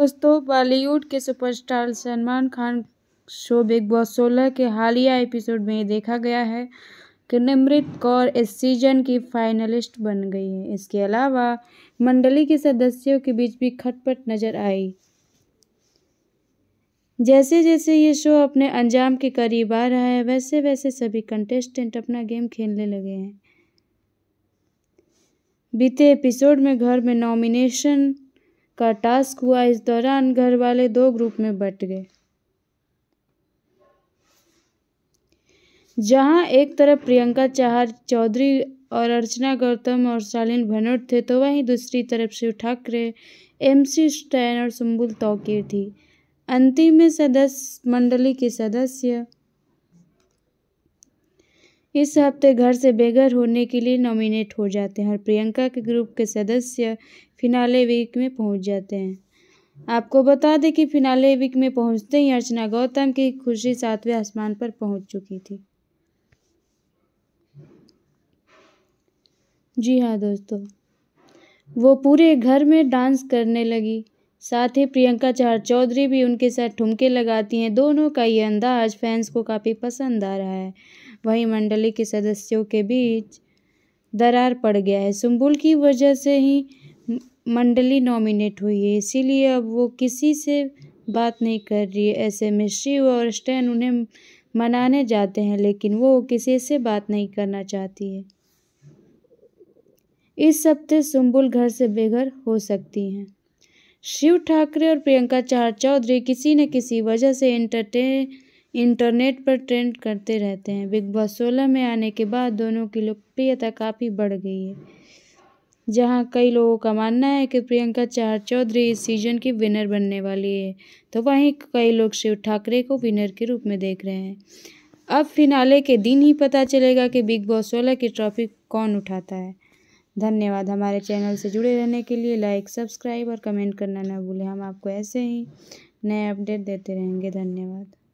दोस्तों बॉलीवुड के superstar Salman Khan show Bigg Boss सोलह के हालिया एपिसोड में देखा गया है कि निमृत कौर इस सीजन की फाइनलिस्ट बन गई है इसके अलावा मंडली के सदस्यों के बीच भी खटपट नजर आई जैसे जैसे ये शो अपने अंजाम के करीब आ रहा है वैसे वैसे सभी कंटेस्टेंट अपना गेम खेलने लगे हैं बीते एपिसोड में घर में नॉमिनेशन का टास्क हुआ इस दौरान घर वाले दो ग्रुप में बट गए जहां एक तरफ प्रियंका चाहर चौधरी और अर्चना गौतम और शालीन भनोट थे तो वहीं दूसरी तरफ Shiv Thackeray M C Stan और सुम्बुल तौकीर थी अंतिम में सदस्य मंडली के सदस्य इस हफ्ते घर से बेघर होने के लिए नॉमिनेट हो जाते हैं और प्रियंका के ग्रुप के सदस्य फिनाले वीक में पहुंच जाते हैं आपको बता दें कि फिनाले वीक में पहुंचते ही अर्चना गौतम की खुशी सातवें आसमान पर पहुंच चुकी थी जी हाँ दोस्तों वो पूरे घर में डांस करने लगी साथ ही प्रियंका चार चौधरी भी उनके साथ ठुमके लगाती हैं दोनों का ये अंदाज फैंस को काफ़ी पसंद आ रहा है वहीं मंडली के सदस्यों के बीच दरार पड़ गया है सुम्बुल की वजह से ही मंडली नॉमिनेट हुई है इसीलिए अब वो किसी से बात नहीं कर रही है ऐसे में शिव और स्टैन उन्हें मनाने जाते हैं लेकिन वो किसी से बात नहीं करना चाहती है इस हफ्ते सुम्बुल घर से बेघर हो सकती हैं शिव ठाकरे और प्रियंका चार चौधरी किसी न किसी वजह से एंटरटेन इंटरनेट पर ट्रेंड करते रहते हैं बिग बॉस सोलह में आने के बाद दोनों की लोकप्रियता काफ़ी बढ़ गई है जहां कई लोगों का मानना है कि प्रियंका चार चौधरी इस सीजन की विनर बनने वाली है तो वहीं कई लोग शिव ठाकरे को विनर के रूप में देख रहे हैं अब फिनाले के दिन ही पता चलेगा कि बिग बॉस सोलह की ट्रॉफी कौन उठाता है धन्यवाद हमारे चैनल से जुड़े रहने के लिए लाइक सब्सक्राइब और कमेंट करना ना भूलें हम आपको ऐसे ही नए अपडेट देते रहेंगे धन्यवाद